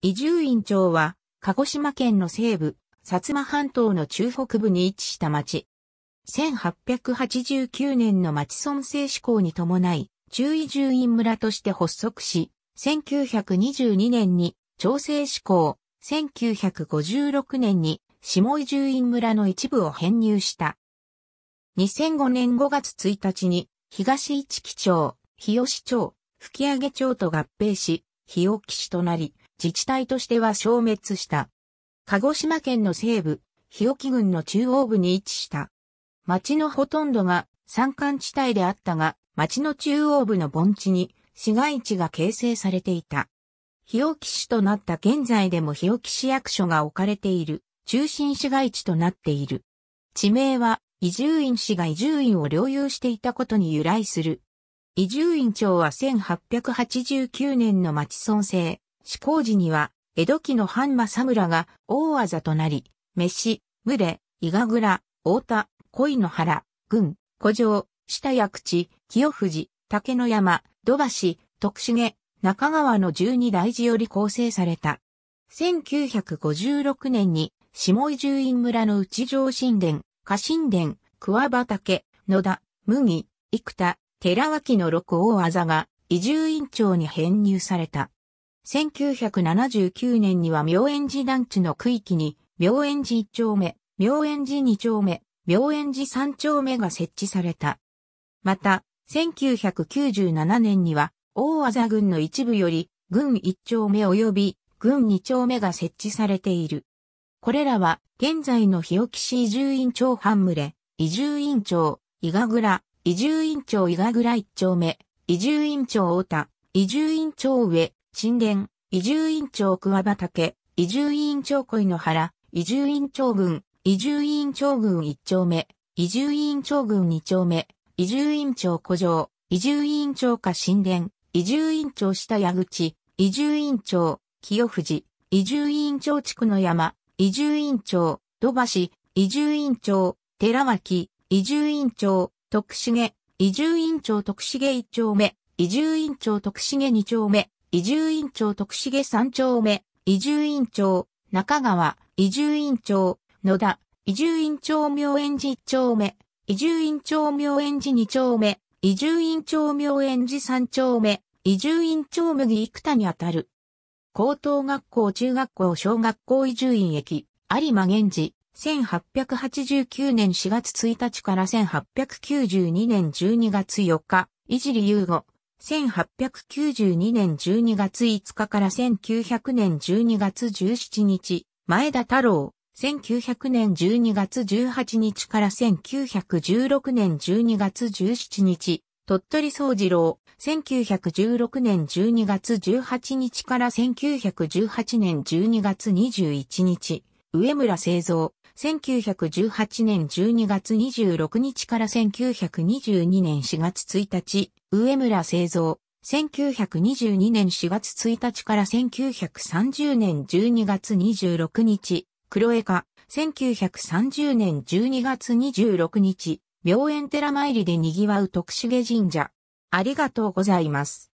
伊集院町は、鹿児島県の西部、薩摩半島の中北部に位置した町。1889年の町村制施行に伴い、中伊住院村として発足し、1922年に町制施行、1956年に下伊住院村の一部を編入した。2005年5月1日に、東市木町、日吉町、吹上町と合併し、日置市となり、自治体としては消滅した。鹿児島県の西部、日置郡の中央部に位置した。町のほとんどが山間地帯であったが、町の中央部の盆地に市街地が形成されていた。日置市となった現在でも日置市役所が置かれている中心市街地となっている。地名は移住院市が移住院を領有していたことに由来する。移住院長は1889年の町村制、始皇時には、江戸期の藩政村が大技となり、飯、群れ、伊賀倉、太田、恋の原、郡、古城、下谷地、清藤、竹の山、土橋、徳重、中川の十二大寺より構成された。1956年に、下井住院村の内城神殿、下神殿、桑畑、野田、麦、生田、寺脇の六大技が、移住院長に編入された。1979年には明円寺団地の区域に、明円寺1丁目、明円寺2丁目、明円寺3丁目が設置された。また、1997年には、大技郡の一部より、郡1丁目及び、郡2丁目が設置されている。これらは、現在の日置市移住院長半れ、移住院長、伊賀倉、移住院長伊賀倉1丁目、移住院長太田、移住院長上、神殿、移住院長桑畑、移住院長恋の原、移住院長軍、移住院長軍一丁目、移住院長軍二丁目、移住院長古城、移住院長下神殿、移住院長下矢口、移住院長、清藤、移住院長地区の山、移住院長、土橋、移住院長、寺脇、移住院長、徳重、移住院長徳重一丁目、移住院長徳重二丁目、移住院長徳重三丁目、移住院長、中川、移住院長、野田、移住院長明園寺一丁目、移住院長明園寺二丁目、移住院長明園寺三丁目、移住院長麦幾田にあたる。高等学校中学校小学校移住院駅、有馬源寺、1889年4月1日から1892年12月4日、いじりゆうご、1892年12月5日から1900年12月17日、前田太郎、1900年12月18日から1916年12月17日、鳥取総二郎、1916年12月18日から1918年12月21日、上村製造、1918年12月26日から1922年4月1日、上村製造、1922年4月1日から1930年12月26日、黒絵家、1930年12月26日、病院寺参りで賑わう徳重神社。ありがとうございます。